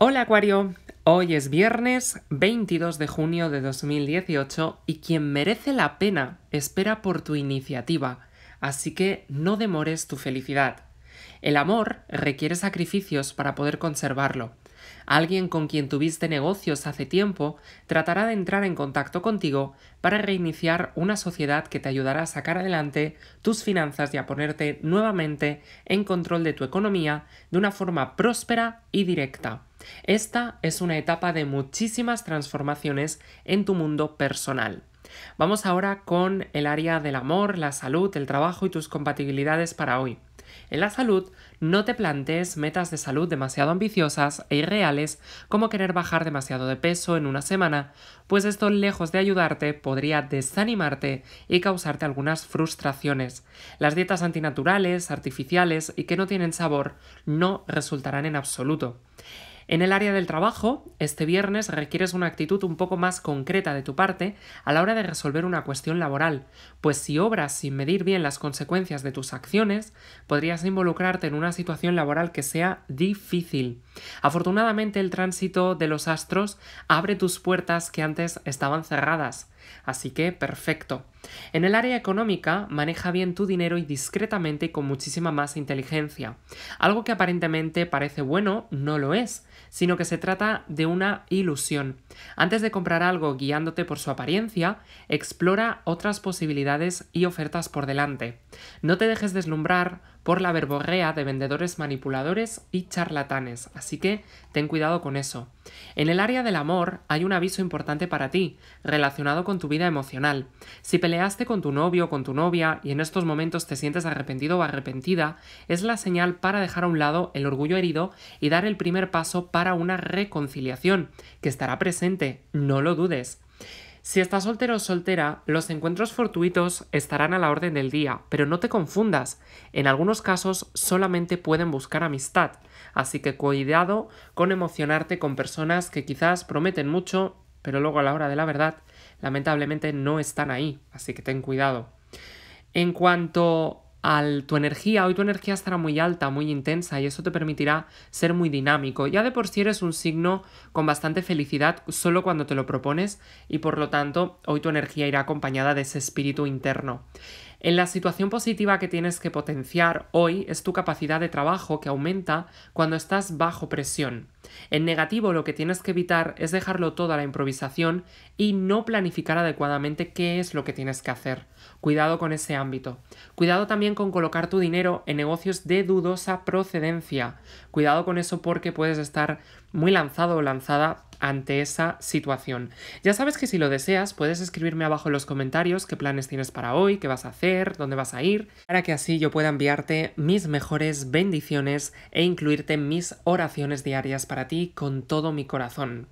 Hola Acuario, hoy es viernes 22 de junio de 2018 y quien merece la pena espera por tu iniciativa, así que no demores tu felicidad. El amor requiere sacrificios para poder conservarlo. Alguien con quien tuviste negocios hace tiempo tratará de entrar en contacto contigo para reiniciar una sociedad que te ayudará a sacar adelante tus finanzas y a ponerte nuevamente en control de tu economía de una forma próspera y directa. Esta es una etapa de muchísimas transformaciones en tu mundo personal. Vamos ahora con el área del amor, la salud, el trabajo y tus compatibilidades para hoy. En la salud, no te plantes metas de salud demasiado ambiciosas e irreales como querer bajar demasiado de peso en una semana, pues esto lejos de ayudarte podría desanimarte y causarte algunas frustraciones. Las dietas antinaturales, artificiales y que no tienen sabor no resultarán en absoluto. En el área del trabajo, este viernes requieres una actitud un poco más concreta de tu parte a la hora de resolver una cuestión laboral, pues si obras sin medir bien las consecuencias de tus acciones, podrías involucrarte en una situación laboral que sea difícil. Afortunadamente el tránsito de los astros abre tus puertas que antes estaban cerradas. Así que, perfecto. En el área económica, maneja bien tu dinero y discretamente y con muchísima más inteligencia. Algo que aparentemente parece bueno, no lo es, sino que se trata de una ilusión. Antes de comprar algo guiándote por su apariencia, explora otras posibilidades y ofertas por delante. No te dejes deslumbrar por la verborrea de vendedores manipuladores y charlatanes, así que ten cuidado con eso. En el área del amor hay un aviso importante para ti, relacionado con tu vida emocional. Si peleaste con tu novio o con tu novia y en estos momentos te sientes arrepentido o arrepentida, es la señal para dejar a un lado el orgullo herido y dar el primer paso para una reconciliación, que estará presente, no lo dudes. Si estás soltero o soltera, los encuentros fortuitos estarán a la orden del día, pero no te confundas, en algunos casos solamente pueden buscar amistad, así que cuidado con emocionarte con personas que quizás prometen mucho, pero luego a la hora de la verdad, lamentablemente no están ahí, así que ten cuidado. En cuanto tu energía. Hoy tu energía estará muy alta, muy intensa y eso te permitirá ser muy dinámico. Ya de por sí eres un signo con bastante felicidad solo cuando te lo propones y por lo tanto hoy tu energía irá acompañada de ese espíritu interno. En la situación positiva que tienes que potenciar hoy es tu capacidad de trabajo que aumenta cuando estás bajo presión. En negativo lo que tienes que evitar es dejarlo todo a la improvisación y no planificar adecuadamente qué es lo que tienes que hacer. Cuidado con ese ámbito. Cuidado también con colocar tu dinero en negocios de dudosa procedencia. Cuidado con eso porque puedes estar muy lanzado o lanzada ante esa situación. Ya sabes que si lo deseas puedes escribirme abajo en los comentarios qué planes tienes para hoy, qué vas a hacer, dónde vas a ir, para que así yo pueda enviarte mis mejores bendiciones e incluirte en mis oraciones diarias para ti con todo mi corazón.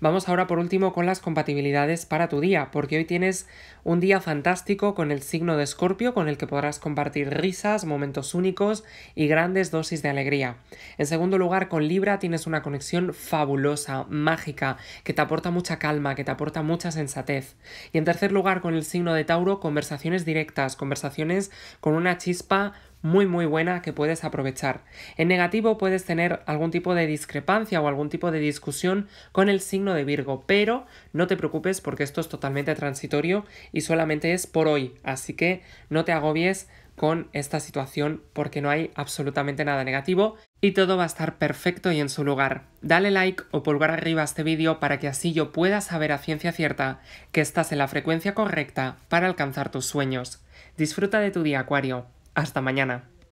Vamos ahora por último con las compatibilidades para tu día, porque hoy tienes un día fantástico con el signo de Escorpio, con el que podrás compartir risas, momentos únicos y grandes dosis de alegría. En segundo lugar, con Libra tienes una conexión fabulosa, mágica, que te aporta mucha calma, que te aporta mucha sensatez. Y en tercer lugar, con el signo de Tauro, conversaciones directas, conversaciones con una chispa muy muy buena que puedes aprovechar. En negativo puedes tener algún tipo de discrepancia o algún tipo de discusión con el signo de Virgo, pero no te preocupes porque esto es totalmente transitorio y solamente es por hoy, así que no te agobies con esta situación porque no hay absolutamente nada negativo y todo va a estar perfecto y en su lugar. Dale like o pulgar arriba a este vídeo para que así yo pueda saber a ciencia cierta que estás en la frecuencia correcta para alcanzar tus sueños. Disfruta de tu día, Acuario. Hasta mañana.